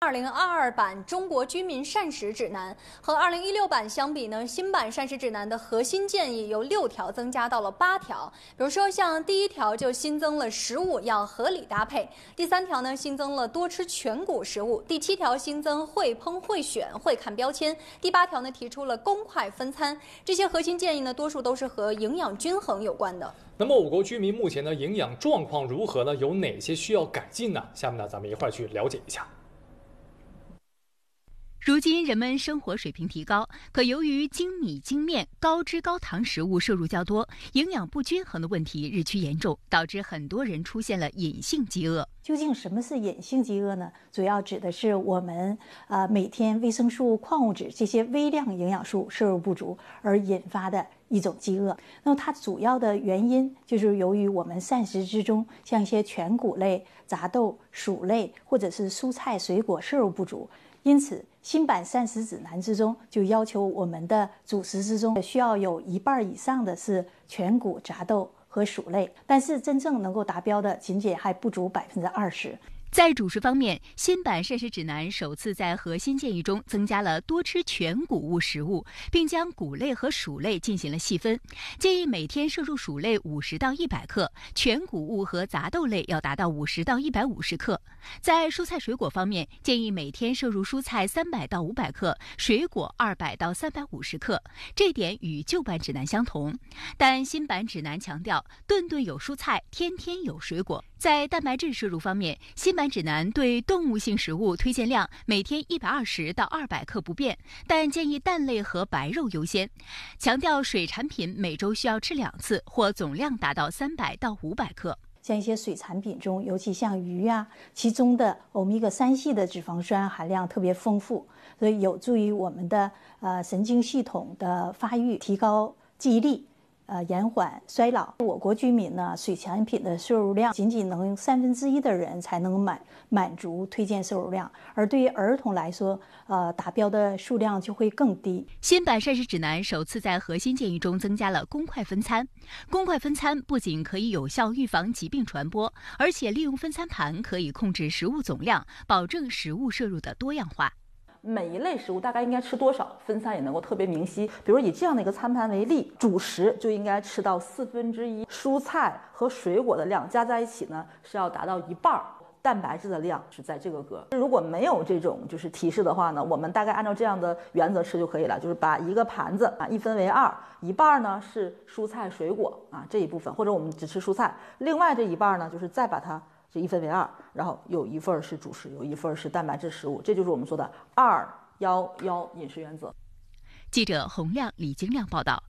二零二二版中国居民膳食指南和二零一六版相比呢，新版膳食指南的核心建议由六条增加到了八条。比如说，像第一条就新增了食物要合理搭配；第三条呢，新增了多吃全谷食物；第七条新增会烹会选会看标签；第八条呢，提出了公筷分餐。这些核心建议呢，多数都是和营养均衡有关的。那么我国居民目前的营养状况如何呢？有哪些需要改进呢？下面呢，咱们一块儿去了解一下。如今人们生活水平提高，可由于精米精面、高脂高糖食物摄入较多，营养不均衡的问题日趋严重，导致很多人出现了隐性饥饿。究竟什么是隐性饥饿呢？主要指的是我们呃每天维生素、矿物质这些微量营养素摄入不足而引发的一种饥饿。那么它主要的原因就是由于我们膳食之中像一些全谷类、杂豆、薯类或者是蔬菜水果摄入不足。因此，新版膳食指南之中就要求我们的主食之中需要有一半以上的是全谷杂豆和薯类，但是真正能够达标的，仅仅还不足百分之二十。在主食方面，新版膳食指南首次在核心建议中增加了多吃全谷物食物，并将谷类和薯类进行了细分，建议每天摄入薯类五十到一百克，全谷物和杂豆类要达到五十到一百五十克。在蔬菜水果方面，建议每天摄入蔬菜三百到五百克，水果二百到三百五十克，这点与旧版指南相同，但新版指南强调顿顿有蔬菜，天天有水果。在蛋白质摄入方面，新版指南对动物性食物推荐量每天一百二十到二百克不变，但建议蛋类和白肉优先，强调水产品每周需要吃两次或总量达到三百到五百克。像一些水产品中，尤其像鱼呀，其中的欧米伽三系的脂肪酸含量特别丰富，所以有助于我们的呃神经系统的发育，提高记忆力。呃，延缓衰老。我国居民呢，水产品的摄入量仅仅能三分之一的人才能满满足推荐摄入量，而对于儿童来说，呃，达标的数量就会更低。新版膳食指南首次在核心建议中增加了公筷分餐。公筷分餐不仅可以有效预防疾病传播，而且利用分餐盘可以控制食物总量，保证食物摄入的多样化。每一类食物大概应该吃多少，分餐也能够特别明晰。比如以这样的一个餐盘为例，主食就应该吃到四分之一，蔬菜和水果的量加在一起呢是要达到一半儿，蛋白质的量是在这个格。如果没有这种就是提示的话呢，我们大概按照这样的原则吃就可以了，就是把一个盘子啊一分为二，一半儿呢是蔬菜水果啊这一部分，或者我们只吃蔬菜，另外这一半呢就是再把它。是一分为二，然后有一份是主食，有一份是蛋白质食物，这就是我们说的“二幺幺”饮食原则。记者洪亮、李金亮报道。